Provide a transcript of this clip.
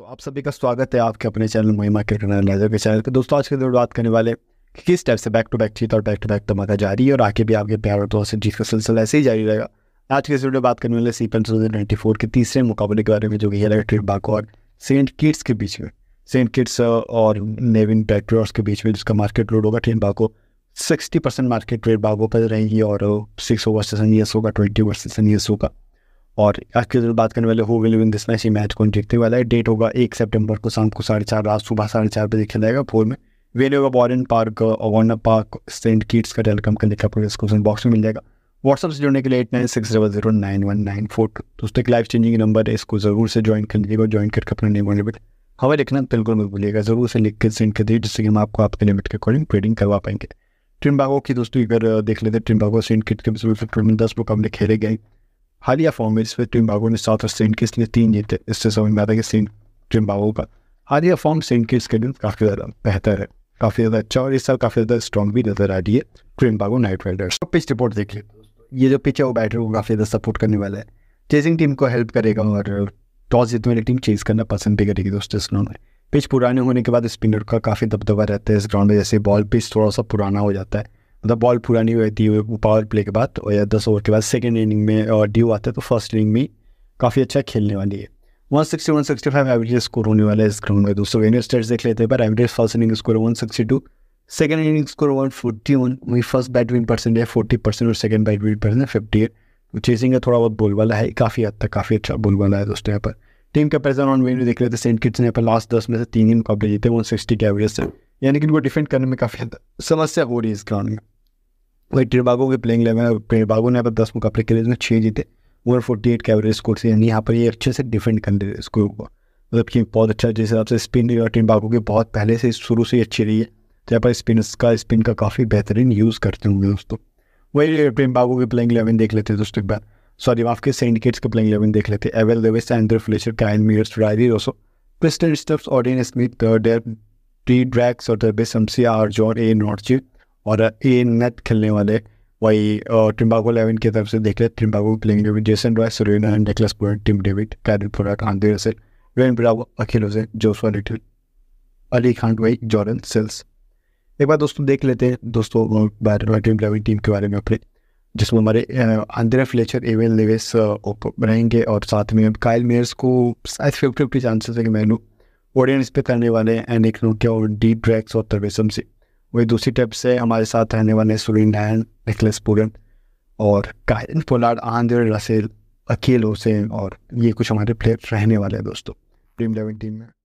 तो आप सभी का स्वागत है आपके अपने चैनल महिमा के के चैनल के दोस्तों आज के दिन बात करने वाले कि किस टाइप से बैक टू बैक चीत और बैक टू बैक धमाका जारी है और आगे भी आपके प्यार और दोस्त से जीत का सिलसिला ऐसे ही जारी रहेगा आज के इस वीडियो बात करने वाले सी पेन ट्वेंटी फोर के तीसरे मुकाबले के बारे में जो कि है बाको और सेंट किट्स के बीच में सेंट किट्स uh, और नेविन पेट्रोर्स के बीच में जिसका मार्केट लोड होगा बाको सिक्सटी परसेंट मार्केट ट्रेड बागो पर रहेगी और सिक्स ओवर सेसन ये होगा ट्वेंटी ओवर सेसन ये होगा और आज के दिन बात करने वाले हो विल विन दिस मैच ही मैच कौन जीतने वाला है डेट होगा एक सितंबर को शाम को साढ़े चार रात सुबह साढ़े चार बजे खेला जाएगा फोर में वेन होगा वॉरेन पार्क और वार्नर पार्क सेंट किट्स का टेलकम का लिखा पड़ेगा डिस्क्रिप्शन बॉक्स में मिल जाएगा व्हाट्सअप से जुड़ने के लिए eight nine six double zero nine one nine four two दोस्तों एक लाइफ चेंजिंग नंबर है इसको ज़रूर से ज्वाइन कर लीजिएगा ज्वाइन करके अपना नेम और लिमिट हमें लिखना बिल्कुल मत भूलिएगा ज़रूर से लिख के सेंड कर दीजिए जिससे कि हम आपको आपके लिमिट के अकॉर्डिंग ट्रेडिंग करवा पाएंगे ट्रिम बागो की दोस्तों अगर देख लेते हैं बागो सेंट किट के दस बुक हमने खेले गए हालिया फॉर्म Hali ने für Zimbabwe सेंट किस लिए तीन जीते इस सीजन में मैदान के जिम्बाब्वे का हालिया फॉर्म सेंट किस के लिए काफ़ी ज़्यादा बेहतर है काफ़ी ज़्यादा अच्छा और इस साल काफ़ी ज़्यादा स्ट्रॉन्ग भी नजर आ रही है जिम्बाब्वे नाइट राइडर्स तो पिच रिपोर्ट देख लेते ये जो पिच है वो बैटर को काफ़ी ज़्यादा सपोर्ट करने वाला है चेसिंग टीम को हेल्प करेगा और टॉस जीतने वाली टीम चेज करना पसंद भी करेगी दोस्तों इस ग्राउंड में पिच पुराने होने के बाद स्पिनर का काफ़ी दबदबा रहता है इस ग्राउंड में जैसे बॉल पिच थोड़ा सा पुराना हो जाता है मतलब बॉल पूरा नहीं हुई थी पावर प्ले के बाद और या दस ओवर के बाद सेकेंड इनिंग में और ड्यू आते तो फर्स्ट इनिंग में काफ़ी अच्छा खेलने वाली है one sixty one sixty five average score होने वाला है इस ग्राउंड में दोस्तों वेन्यू स्टेट्स देख लेते हैं पर average first inning score one sixty two second inning score one forty one वही फर्स्ट बैट विन परसेंट है फोर्टी परसेंट और second bat win percent fifty eight chasing का थोड़ा बहुत बोल वाला है काफ़ी हद तक काफ़ी अच्छा बोल वाला है दोस्तों यहाँ पर टीम का प्रेजेंट ऑन वेन्यू देख लेते हैं सेंट किट्स ने यहाँ पर लास्ट दस में से तीन ही मुकाबले जीते वन सिक्सटी के एवरेज से यानी कि इनको डिफेंड करने में काफ़ी समस्या हो रही है इस ग्राउंड में वही टिरबागो के प्लेइंग लेवल ट्रिबागो ने यहाँ पर दस मुकाबले खेले इसमें छः जीते वन फोर्टी एट कैवरेज एवरेज स्कोर से यानी यहाँ पर ये अच्छे से डिफेंड कर रहे स्कोर को मतलब कि बहुत अच्छा जिस हिसाब से स्पिन रही और टिरबागो की बहुत पहले से शुरू से ही अच्छी रही है जहाँ तो पर स्पिन का स्पिन का काफ़ी बेहतरीन यूज़ करते होंगे दोस्तों वही ट्रिबागो की प्लेइंग इलेवन देख लेते हैं दोस्तों एक बार सॉरी माफ के सिंडिकेट्स के प्लेइंग इलेवन देख लेते हैं Evin Lewis Andre Fletcher Kyle Mayers Rilee Rossouw क्रिस्टन स्टेप्स ऑडियन स्मिथ डेव स्पीड ब्रीड और बेसम शमसिया और जॉन ए नॉर्चिक और ए नेट खेलने वाले वही ट्रिम्बागो इलेवन की तरफ से देख ले ट्रिम्बागो खेलेंगे भी जेसन रॉय सुरेना नेकलस पुरन टिम डेविड कैरल फोराक Andre Russell Dwayne Bravo Akeal Hosein Joshua Little Ali Khan वही जॉर्डन सेल्स एक बार दोस्तों देख लेते हैं दोस्तों टीम इलेवन टीम के बारे में अपने जिसमें हमारे आंद्रे फ्लेचर एवेल लेवेस रहेंगे और साथ में कायल मेयर्स को शायद फिफ्टी फिफ्टी चांसेस है कि मैनू ऑडियंस पे करने वाले हैं एनिक नोकिया और डीप ड्रैक्स और तरबेसम से वही दूसरी टाइप से हमारे साथ रहने वाले सुरीन डैन निकलस पुरन और Kieron Pollard Andre Russell Akeal Hosein और ये कुछ हमारे प्लेयर रहने वाले हैं दोस्तों ड्रीम इलेवन टीम में